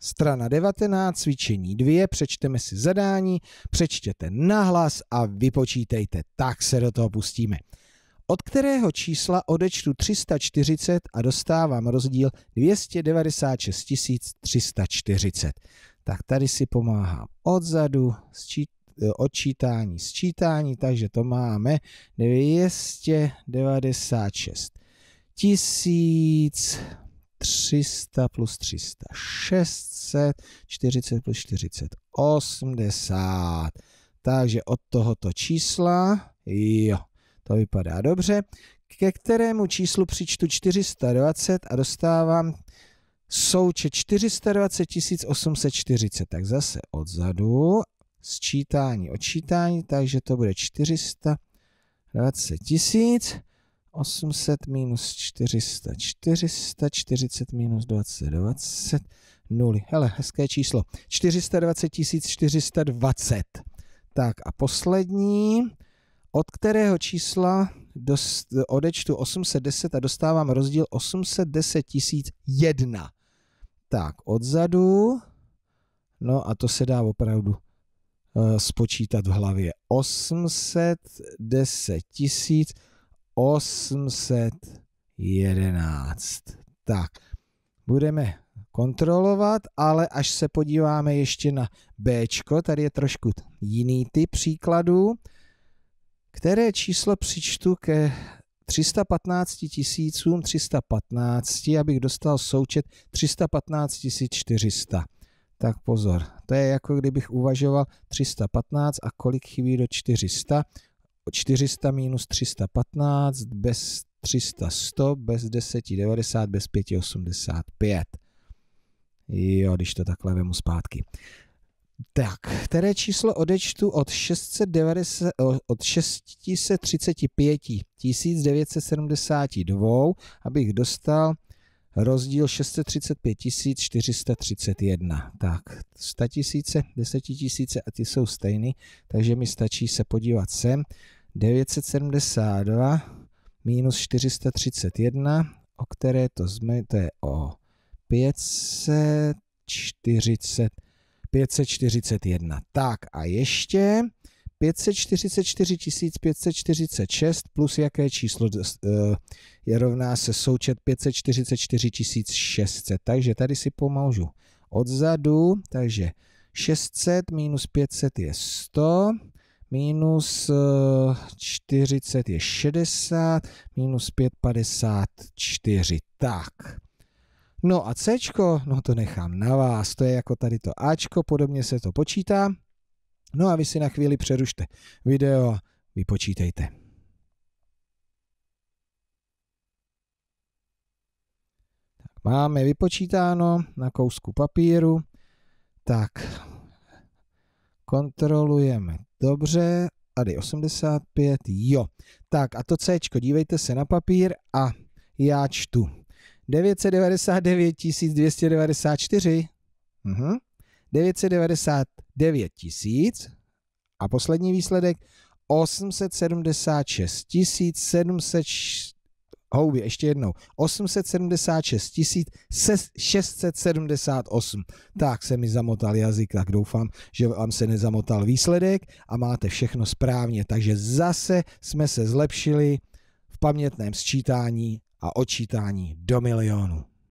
Strana 19, cvičení 2, přečteme si zadání, přečtěte nahlas a vypočítejte, tak se do toho pustíme. Od kterého čísla odečtu 340 a dostávám rozdíl 296 340. Tak tady si pomáhám odzadu, eh, odčítání, sčítání, takže to máme 296 tisíc 300 plus 300, 600, 40 plus 40, 80. Takže od tohoto čísla, jo, to vypadá dobře, ke kterému číslu přičtu 420 a dostávám součet 420 840. Tak zase odzadu, sčítání, odčítání, takže to bude 420 000 800 minus 400, 440 minus 20, 20, 0. Hele, hezké číslo. 420 420. Tak a poslední, od kterého čísla dost, odečtu 810 a dostávám rozdíl 810 001. Tak, odzadu, no a to se dá opravdu eh, spočítat v hlavě. 810 000 811. Tak, budeme kontrolovat, ale až se podíváme ještě na B, tady je trošku jiný typ příkladů, které číslo přičtu ke 315 tisícům 315, abych dostal součet 315 400. Tak pozor, to je jako kdybych uvažoval 315 a kolik chybí do 400, 400 minus 315, bez 300 100, bez 10 90, bez 5 85. Jo, když to takhle vemu zpátky. Tak, které číslo odečtu od, 690, od 635 972, abych dostal rozdíl 635 431. Tak, 100 tisíce, 10 tisíce a ty jsou stejný, takže mi stačí se podívat sem. 972 minus 431, o které to jsme, to je o 540, 541. Tak a ještě 544 546 plus jaké číslo e, je rovná se součet 544 600. Takže tady si pomůžu odzadu, takže 600 minus 500 je 100, minus 40 eh, je 60, minus 5 54, tak. No a C, no to nechám na vás, to je jako tady to Ačko, podobně se to počítá. No a vy si na chvíli přerušte video, vypočítejte. Tak máme vypočítáno na kousku papíru, tak kontrolujeme Dobře, tady 85, jo. Tak a to C, dívejte se na papír a já čtu. 999 294. Mhm. 999 tisíc a poslední výsledek 876 700 houby, ještě jednou, 876 678. Tak se mi zamotal jazyk, tak doufám, že vám se nezamotal výsledek a máte všechno správně. Takže zase jsme se zlepšili v pamětném sčítání a odčítání do milionu.